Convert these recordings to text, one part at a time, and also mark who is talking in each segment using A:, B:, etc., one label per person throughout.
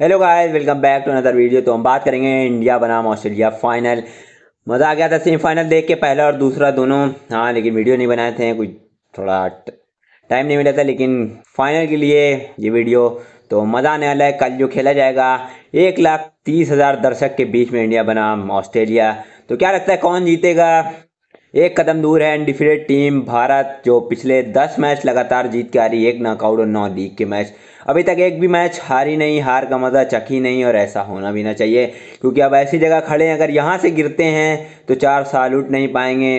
A: hello guys welcome back to another video तो हम बात करेंगे इंडिया बनाम ऑस्ट्रेलिया फाइनल मज़ा आ गया था सेमीफाइनल देख के पहला और दूसरा दोनों हाँ लेकिन वीडियो नहीं बनाए थे कुछ थोड़ा टाइम नहीं मिला था लेकिन फाइनल के लिए ये वीडियो तो मज़ा आने वाला है कल जो खेला जाएगा एक लाख तीस हज़ार दर्शक के बीच में इंडिया बनाम ऑस्ट्रेलिया तो क्या लगता है कौन जीतेगा एक कदम दूर है अनडिफिटेड टीम भारत जो पिछले दस मैच लगातार जीत के आ रही है एक नॉकआउट और नौ लीग के मैच अभी तक एक भी मैच हारी नहीं हार का मज़ा चखी नहीं और ऐसा होना भी ना चाहिए क्योंकि अब ऐसी जगह खड़े हैं अगर यहाँ से गिरते हैं तो चार साल उठ नहीं पाएंगे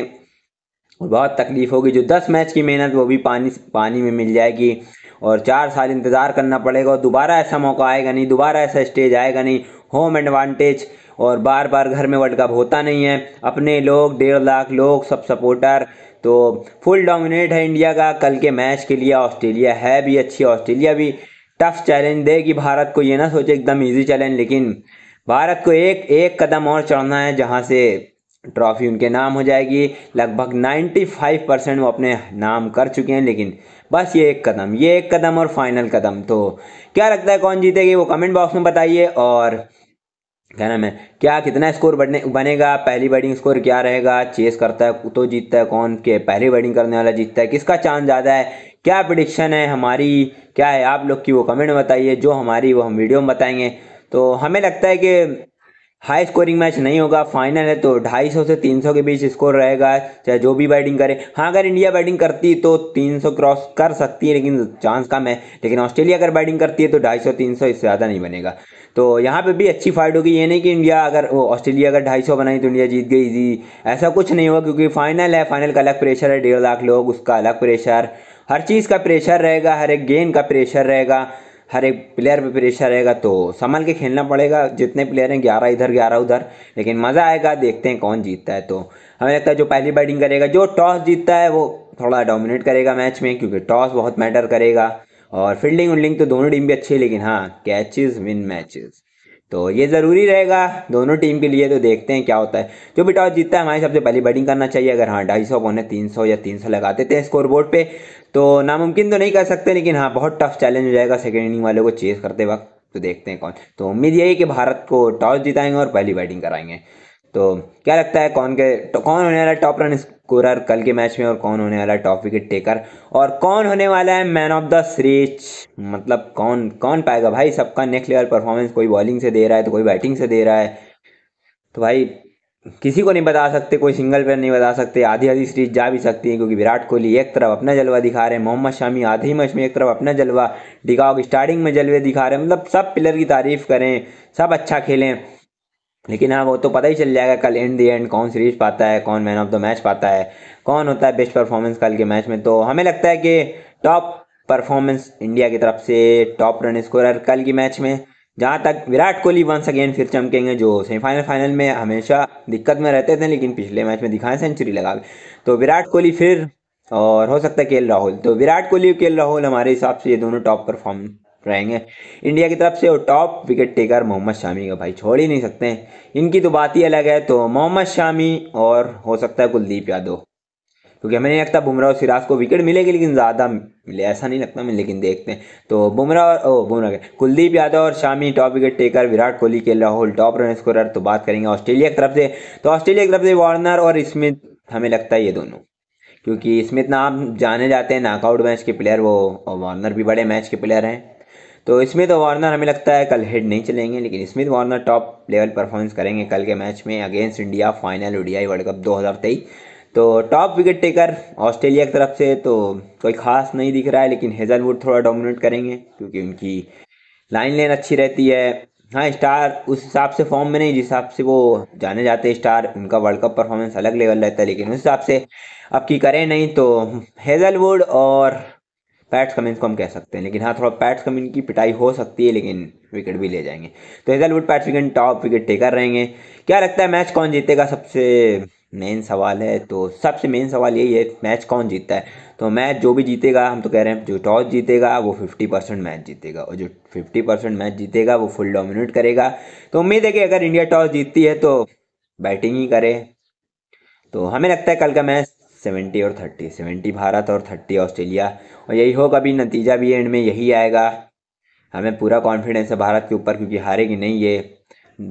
A: और बहुत तकलीफ होगी जो दस मैच की मेहनत वो भी पानी पानी में मिल जाएगी और चार साल इंतज़ार करना पड़ेगा और दोबारा ऐसा मौका आएगा नहीं दोबारा ऐसा स्टेज आएगा नहीं होम एडवांटेज और बार बार घर में वर्ल्ड कप होता नहीं है अपने लोग डेढ़ लाख लोग सब सपोर्टर तो फुल डोमिनेट है इंडिया का कल के मैच के लिए ऑस्ट्रेलिया है भी अच्छी ऑस्ट्रेलिया भी टफ चैलेंज देगी भारत को ये ना सोचे एकदम ईजी चैलेंज लेकिन भारत को एक एक कदम और चढ़ना है जहाँ से ट्रॉफी उनके नाम हो जाएगी लगभग 95 परसेंट वो अपने नाम कर चुके हैं लेकिन बस ये एक कदम ये एक कदम और फाइनल कदम तो क्या लगता है कौन जीतेगी वो कमेंट बॉक्स में बताइए और क्या नाम है क्या कितना स्कोर बढ़ने बनेगा पहली बैटिंग स्कोर क्या रहेगा चेस करता है तो जीतता है कौन के पहली बैटिंग करने वाला जीतता है किसका चांस ज़्यादा है क्या प्रडिक्शन है हमारी क्या है आप लोग की वो कमेंट बताइए जो हमारी वो हम वीडियो में बताएंगे तो हमें लगता है कि हाई स्कोरिंग मैच नहीं होगा फाइनल है तो 250 से 300 के बीच स्कोर रहेगा चाहे जो भी बैटिंग करे हाँ अगर इंडिया बैटिंग करती तो 300 क्रॉस कर सकती है लेकिन चांस कम है लेकिन ऑस्ट्रेलिया अगर बैटिंग करती है तो 250 300 इससे ज़्यादा नहीं बनेगा तो यहाँ पे भी अच्छी फाइट होगी ये नहीं कि इंडिया अगर ऑस्ट्रेलिया अगर ढाई बनाई तो इंडिया जीत गई जी ऐसा कुछ नहीं होगा क्योंकि फाइनल है फाइनल का अलग प्रेशर है डेढ़ लाख लोग उसका अलग प्रेशर हर चीज़ का प्रेशर रहेगा हर एक गेंद का प्रेशर रहेगा हर एक प्लेयर पे प्रेशर रहेगा तो संभल के खेलना पड़ेगा जितने प्लेयर हैं ग्यारह इधर ग्यारह उधर लेकिन मज़ा आएगा देखते हैं कौन जीतता है तो हमें लगता है जो पहली बैटिंग करेगा जो टॉस जीतता है वो थोड़ा डोमिनेट करेगा मैच में क्योंकि टॉस बहुत मैटर करेगा और फील्डिंग उल्डिंग तो दोनों टीम भी अच्छी है लेकिन हाँ कैचेज विन मैचेज़ तो ये ज़रूरी रहेगा दोनों टीम के लिए तो देखते हैं क्या होता है जो भी टॉस जीतता है हमारे सबसे पहली बैटिंग करना चाहिए अगर हाँ ढाई सौ पौने तीन सौ या तीन सौ लगा देते हैं स्कोर बोर्ड पर तो नामुमकिन तो नहीं कर सकते लेकिन हाँ बहुत टफ चैलेंज हो जाएगा सेकेंड इनिंग वालों को चेस करते वक्त तो देखते हैं कौन तो उम्मीद यही है कि भारत को टॉस जिताएंगे और पहली बैटिंग कराएंगे तो क्या लगता है कौन के तो कौन होने वाला टॉप रन स्कोरर कल के मैच में और कौन होने वाला है टॉप विकेट टेकर और कौन होने वाला है मैन ऑफ द सीरीज मतलब कौन कौन पाएगा भाई सबका नेक्स्ट लेवल परफॉर्मेंस कोई बॉलिंग से दे रहा है तो कोई बैटिंग से दे रहा है तो भाई किसी को नहीं बता सकते कोई सिंगल प्लेयर नहीं बता सकते आधी आधी सीरीज जा भी सकती है क्योंकि विराट कोहली एक तरफ अपना जलवा दिखा रहे हैं मोहम्मद शामी आधे ही मैच में एक तरफ अपना जलवा डिगाव स्टार्टिंग में जलवे दिखा रहे हैं मतलब सब प्लेयर की तारीफ करें सब अच्छा खेलें लेकिन हाँ वो तो पता ही चल जाएगा कल इन दी एंड कौन सीरीज पाता है कौन मैन ऑफ द मैच पाता है कौन होता है बेस्ट परफॉर्मेंस कल के मैच में तो हमें लगता है कि टॉप परफॉर्मेंस इंडिया की तरफ से टॉप रन स्कोरर कल की मैच में जहाँ तक विराट कोहली वंस अगेन फिर चमकेंगे जो सेमीफाइनल फाइनल में हमेशा दिक्कत में रहते थे लेकिन पिछले मैच में दिखाएं सेंचुरी लगा तो विराट कोहली फिर और हो सकता है के राहुल तो विराट कोहली और के राहुल हमारे हिसाब से ये दोनों टॉप परफॉर्म रहेंगे इंडिया की तरफ से वो top wicket taker Mohammed Shami का भाई छोड़ ही नहीं सकते इनकी तो बात ही अलग है तो मोहम्मद शामी और हो सकता है कुलदीप यादव क्योंकि हमें नहीं लगता बुमराह और सिराज को विकेट मिलेगी लेकिन ज़्यादा मिले ऐसा नहीं लगता मैं लेकिन देखते हैं तो बुमराह ओ बुमराह कुलदीप यादव और Shami top wicket taker Virat Kohli K Rahul top run scorer तो बात करेंगे ऑस्ट्रेलिया की तरफ से तो ऑस्ट्रेलिया की तरफ से वार्नर और स्मिथ हमें लगता है ये दोनों क्योंकि स्मिथ ना आप जाने जाते हैं नाकआउट मैच के प्लेयर वो और वार्नर भी बड़े मैच के प्लेयर हैं तो स्मिथ और वार्नर हमें लगता है कल हेड नहीं चलेंगे लेकिन Smith Warner top level performance करेंगे कल के मैच में against India final ODI world cup 2023 तो टॉप विकेट टेकर ऑस्ट्रेलिया की तरफ से तो कोई खास नहीं दिख रहा है लेकिन हेजलवुड थोड़ा डोमिनेट करेंगे क्योंकि उनकी लाइन लेन अच्छी रहती है हाँ स्टार उस हिसाब से फॉर्म में नहीं जिस हिसाब से वो जाने जाते हैं स्टार उनका वर्ल्ड कप परफॉर्मेंस अलग लेवल रहता है लेकिन उस हिसाब से अब की करें नहीं तो हेजलवुड और पैट्स कमिंस को हम कह सकते हैं लेकिन हाँ थोड़ा पैट्स कमिंस की पिटाई हो सकती है लेकिन विकेट भी ले जाएंगे तो Hazlewood Pats wicket top wicket taker रहेंगे क्या लगता है मैच कौन जीतेगा सबसे मेन सवाल है तो सबसे मेन सवाल यही है मैच कौन जीतता है तो मैच जो भी जीतेगा हम तो कह रहे हैं जो टॉस जीतेगा वो फिफ्टी परसेंट मैच जीतेगा और जो फिफ्टी परसेंट मैच जीतेगा वो फुल डोमिनेट करेगा तो उम्मीद है कि अगर इंडिया टॉस जीतती है तो बैटिंग ही करे तो हमें लगता है कल का मैच सेवेंटी और थर्टी सेवेंटी भारत और थर्टी ऑस्ट्रेलिया और यही होगा अभी नतीजा भी एंड में यही आएगा हमें पूरा कॉन्फिडेंस है भारत के ऊपर क्योंकि हारेगी नहीं ये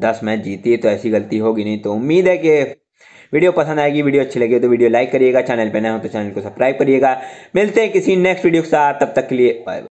A: दस मैच जीती है तो ऐसी गलती होगी नहीं तो उम्मीद है कि वीडियो पसंद आएगी वीडियो अच्छी लगी तो वीडियो लाइक करिएगा चैनल पर नए हो तो चैनल को सब्सक्राइब करिएगा मिलते हैं किसी नेक्स्ट वीडियो के साथ तब तक के लिए बाय